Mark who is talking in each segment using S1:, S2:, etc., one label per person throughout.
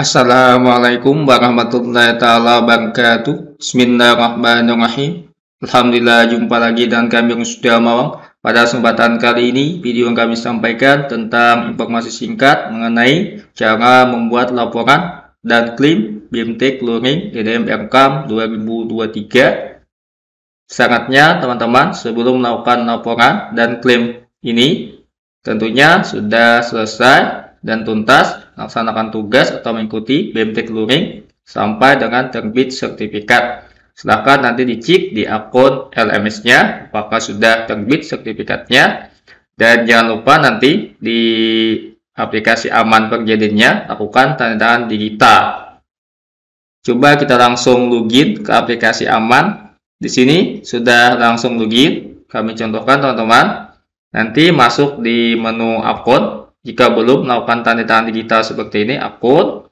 S1: Assalamualaikum warahmatullahi taala wabarakatuh. Bismillahirrahmanirrahim. Alhamdulillah jumpa lagi dan kami sudah Mawang. Pada kesempatan kali ini, video yang kami sampaikan tentang informasi singkat mengenai cara membuat laporan dan klaim BMT Learning DDM 2023. sangatnya teman-teman, sebelum melakukan laporan dan klaim ini, tentunya sudah selesai dan tuntas laksanakan tugas atau mengikuti BMT Luring sampai dengan terbit sertifikat. Silahkan nanti dicek di akun LMS-nya apakah sudah terbit sertifikatnya dan jangan lupa nanti di aplikasi aman perjadiannya lakukan tanda tangan digital. Coba kita langsung login ke aplikasi aman. Di sini sudah langsung login. Kami contohkan teman-teman. Nanti masuk di menu akun jika belum melakukan tanda tangan digital seperti ini, akun,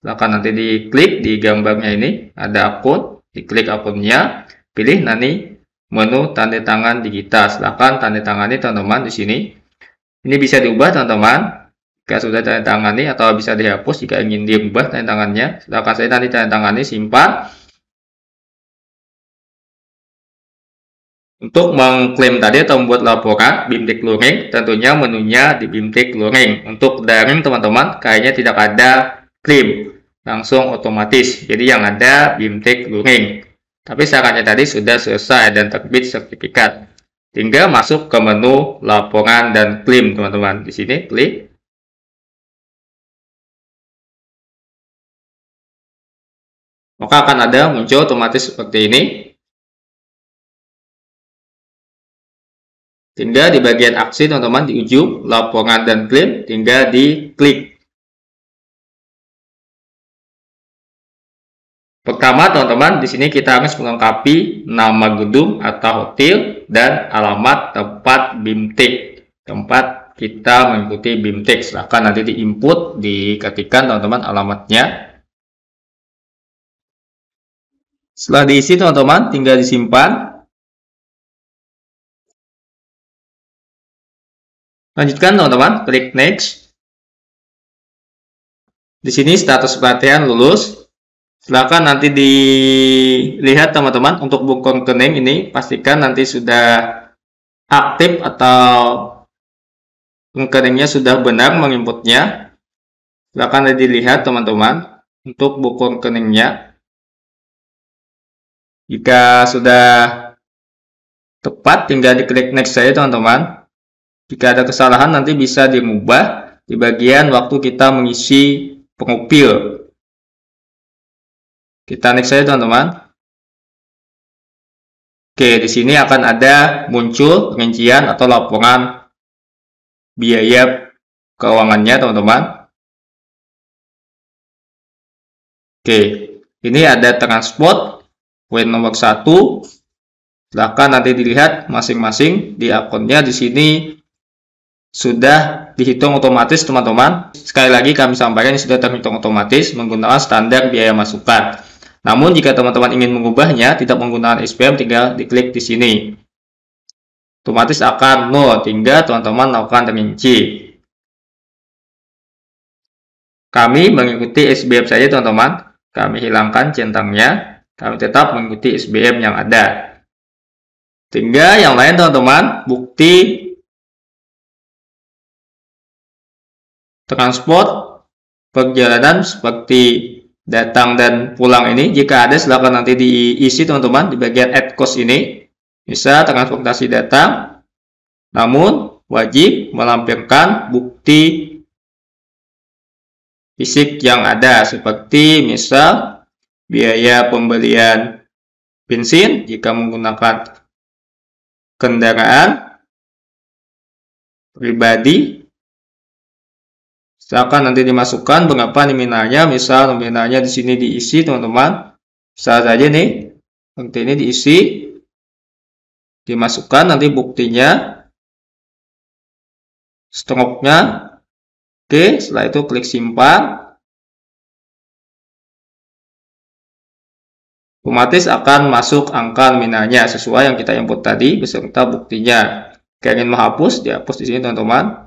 S1: silakan nanti diklik di gambarnya ini, ada akun, diklik akunnya, pilih nanti menu tanda tangan digital. Silakan tanda tangani teman-teman di sini. Ini bisa diubah teman-teman, jika sudah tanda tangani atau bisa dihapus jika
S2: ingin diubah tanda tangannya. Silakan saya nanti tanda tangani, simpan, Untuk mengklaim tadi atau membuat laporan BIMTEK
S1: Luring, tentunya menunya di BIMTEK Luring. Untuk daring teman-teman, kayaknya tidak ada klaim, langsung otomatis. Jadi yang ada BIMTEK Luring. Tapi sarannya tadi sudah selesai dan terbit sertifikat. Tinggal masuk ke menu laporan
S2: dan klaim teman-teman. Di sini klik. Maka akan ada muncul otomatis seperti ini Tinggal di bagian aksi teman-teman di ujung laporan dan klaim tinggal di klik Pertama teman-teman di sini kita harus
S1: melengkapi nama gedung atau hotel dan alamat tempat bimtek tempat kita mengikuti bimtek. Silahkan nanti di input diketikkan teman-teman
S2: alamatnya. Setelah diisi teman-teman tinggal disimpan Lanjutkan teman-teman, klik next. Di sini status pelatihan lulus. Silahkan nanti dilihat teman-teman
S1: untuk buku rekening ini pastikan nanti sudah aktif atau
S2: rekeningnya sudah benar menginputnya. Silahkan dilihat teman-teman untuk buku rekeningnya. Jika sudah tepat tinggal diklik next saja teman-teman.
S1: Jika ada kesalahan nanti bisa diubah di bagian waktu kita mengisi
S2: pengupil. Kita next saja teman-teman. Oke, di sini akan ada muncul pengincian atau laporan biaya keuangannya teman-teman. Oke, ini ada transport poin nomor 1.
S1: Silahkan nanti dilihat masing-masing di akunnya di sini sudah dihitung otomatis teman-teman. Sekali lagi kami sampaikan sudah terhitung otomatis menggunakan standar biaya masukan. Namun jika teman-teman ingin mengubahnya tidak
S2: menggunakan SPM tinggal diklik di sini. Otomatis akan nol tinggal teman-teman lakukan terinci. Kami
S1: mengikuti SBM saja teman-teman. Kami hilangkan centangnya. Kami tetap mengikuti SBM
S2: yang ada. Tinggal yang lain teman-teman, bukti transport perjalanan seperti datang dan pulang ini jika ada silakan nanti diisi teman-teman
S1: di bagian add cost ini bisa transportasi datang namun wajib melampirkan bukti fisik yang ada seperti misal biaya pembelian bensin
S2: jika menggunakan kendaraan pribadi Silakan nanti dimasukkan berapa
S1: nominalnya. Misal nominalnya di sini diisi teman-teman. Bisa saja nih. Nanti ini
S2: diisi. Dimasukkan nanti buktinya. nya Oke, setelah itu klik simpan. Otomatis akan masuk angka nominalnya sesuai yang kita input tadi beserta buktinya. kalian ingin menghapus, dihapus di sini teman-teman.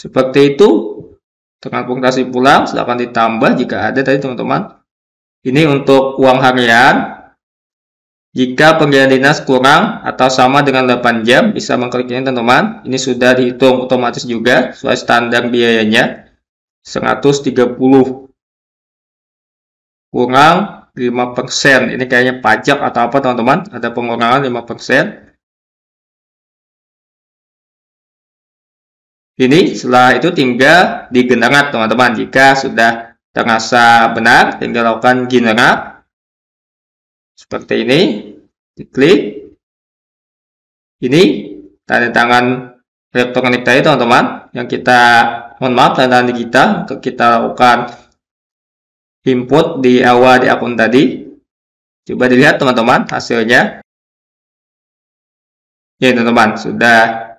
S2: Seperti itu, dengan fungsi pulang, silahkan ditambah jika ada tadi teman-teman.
S1: Ini untuk uang harian. Jika penggilaan dinas kurang atau sama dengan 8 jam, bisa mengkliknya teman-teman. Ini sudah dihitung otomatis juga, sesuai standar biayanya. 130 kurang
S2: 5%. Ini kayaknya pajak atau apa teman-teman. Ada pengurangan 5%. ini setelah itu tinggal digenerat teman-teman jika sudah terasa benar tinggal lakukan generap seperti ini diklik ini tanda tangan elektronik tadi teman-teman yang kita
S1: mohon maaf tanda tangan kita kita lakukan input di awal
S2: di akun tadi coba dilihat teman-teman hasilnya ya teman-teman sudah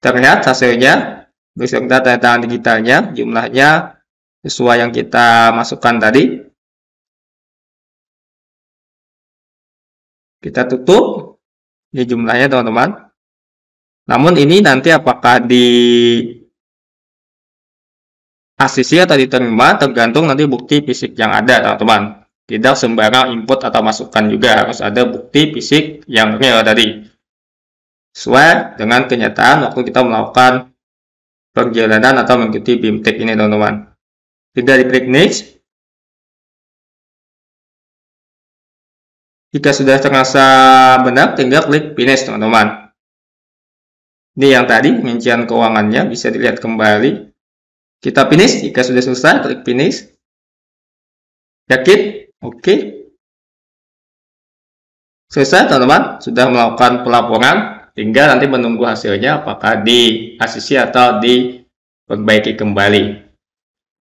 S2: terlihat hasilnya bisa kita tanda tangan digitalnya jumlahnya sesuai yang kita masukkan tadi kita tutup ini jumlahnya teman-teman namun ini nanti apakah di
S1: asisinya atau diterima tergantung nanti bukti fisik yang ada teman-teman tidak sembarang input atau masukkan juga harus ada bukti fisik yang real tadi sesuai dengan kenyataan waktu kita melakukan
S2: perjalanan atau mengikuti BIMTEK ini teman-teman. Tidak next. Jika sudah terasa benar, tinggal klik finish teman-teman. Ini yang tadi, pengincian keuangannya bisa dilihat kembali. Kita finish, jika sudah selesai, klik finish. Yakin? Oke. Okay. Selesai teman-teman, sudah
S1: melakukan pelaporan tinggal nanti menunggu hasilnya apakah di asisi atau diperbaiki kembali.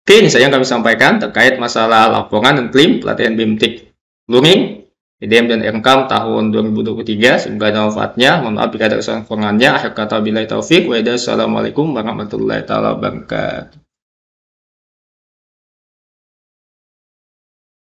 S1: Oke, ini saya yang kami sampaikan terkait masalah laporan dan klaim pelatihan BIMTIK Luring, IDM dan Income tahun 2023.
S2: Semoga ada manfaatnya. Mohon maaf jika ada kesalahan kekurangannya. Akhir kata bila taufik. Assalamualaikum warahmatullahi wabarakatuh.